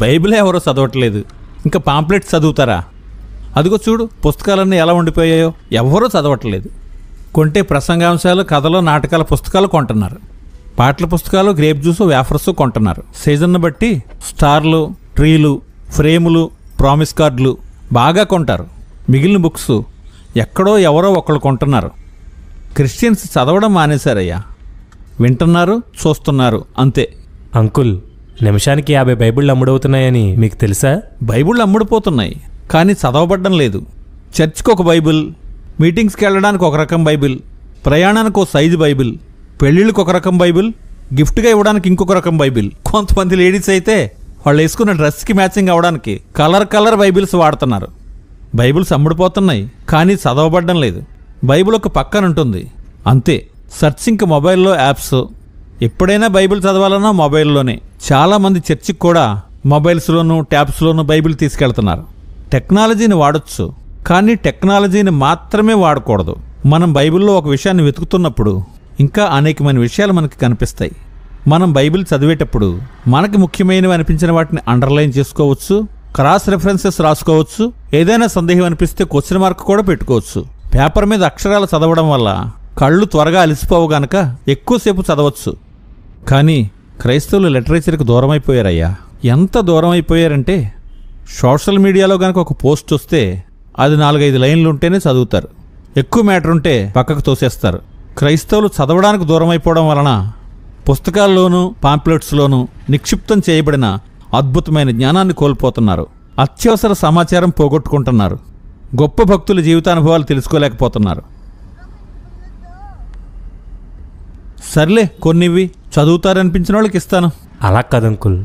బైబిలే ఎవరో చదవట్లేదు ఇంకా పాంప్లెట్స్ చదువుతారా అదిగో చూడు పుస్తకాలన్నీ ఎలా ఉండిపోయాయో ఎవరో చదవట్లేదు కొంటే ప్రసంగాంశాలు కథలు నాటకాల పుస్తకాలు కొంటున్నారు పాటల పుస్తకాలు గ్రేప్ జ్యూస్ వేఫర్స్ కొంటున్నారు సీజన్ను బట్టి స్టార్లు ట్రీలు ఫ్రేములు ప్రామిస్ కార్డులు బాగా కొంటారు మిగిలిన బుక్స్ ఎక్కడో ఎవరో ఒకళ్ళు కొంటున్నారు క్రిస్టియన్స్ చదవడం మానేశారయ్యా వింటున్నారు చూస్తున్నారు అంతే అంకుల్ నిమిషానికి యాభై బైబిళ్ళు అమ్ముడవుతున్నాయని మీకు తెలుసా బైబిళ్ళు అమ్ముడుపోతున్నాయి కానీ చదవబడ్డం లేదు చర్చ్కి ఒక బైబిల్ మీటింగ్స్కి వెళ్ళడానికి ఒక రకం బైబిల్ ప్రయాణానికి ఒక సైజు బైబిల్ పెళ్ళిళ్ళకి ఒక రకం బైబిల్ గిఫ్ట్గా ఇవ్వడానికి ఇంకొక రకం బైబిల్ కొంతమంది లేడీస్ అయితే వాళ్ళు వేసుకున్న డ్రెస్కి మ్యాచింగ్ అవ్వడానికి కలర్ కలర్ బైబిల్స్ వాడుతున్నారు బైబిల్స్ అమ్ముడుపోతున్నాయి కానీ చదవబడ్డం లేదు బైబిల్ ఒక పక్కన ఉంటుంది అంతే సర్చింగ్ మొబైల్లో యాప్స్ ఎప్పుడైనా బైబిల్ చదవాలన్నా మొబైల్లోనే చాలామంది చర్చికి కూడా మొబైల్స్లోనూ ట్యాబ్స్లోనూ బైబిల్ తీసుకెళ్తున్నారు టెక్నాలజీని వాడచ్చు కానీ టెక్నాలజీని మాత్రమే వాడకూడదు మనం బైబిల్లో ఒక విషయాన్ని వెతుకుతున్నప్పుడు ఇంకా అనేకమైన విషయాలు మనకి కనిపిస్తాయి మనం బైబిల్ చదివేటప్పుడు మనకి ముఖ్యమైనవి అనిపించిన వాటిని అండర్లైన్ చేసుకోవచ్చు క్రాస్ రెఫరెన్సెస్ రాసుకోవచ్చు ఏదైనా సందేహం అనిపిస్తే క్వశ్చన్ మార్క్ కూడా పెట్టుకోవచ్చు పేపర్ మీద అక్షరాలు చదవడం వల్ల కళ్ళు త్వరగా అలిసిపోవు గనక ఎక్కువసేపు చదవచ్చు కానీ క్రైస్తవులు లిటరేచర్కి దూరమైపోయారయ్యా ఎంత దూరం అయిపోయారంటే సోషల్ మీడియాలో గనక ఒక పోస్ట్ వస్తే అది నాలుగైదు లైన్లు ఉంటేనే చదువుతారు ఎక్కువ మ్యాటర్ ఉంటే పక్కకు తోసేస్తారు క్రైస్తవులు చదవడానికి దూరం అయిపోవడం వలన పుస్తకాల్లోనూ పాంప్లెట్స్లోనూ నిక్షిప్తం చేయబడిన అద్భుతమైన జ్ఞానాన్ని కోల్పోతున్నారు అత్యవసర సమాచారం పోగొట్టుకుంటున్నారు గొప్ప భక్తుల జీవితానుభవాలు తెలుసుకోలేకపోతున్నారు సర్లే కొన్నివి చదువుతారనిపించిన వాళ్ళకి ఇస్తాను అలా కదంకుల్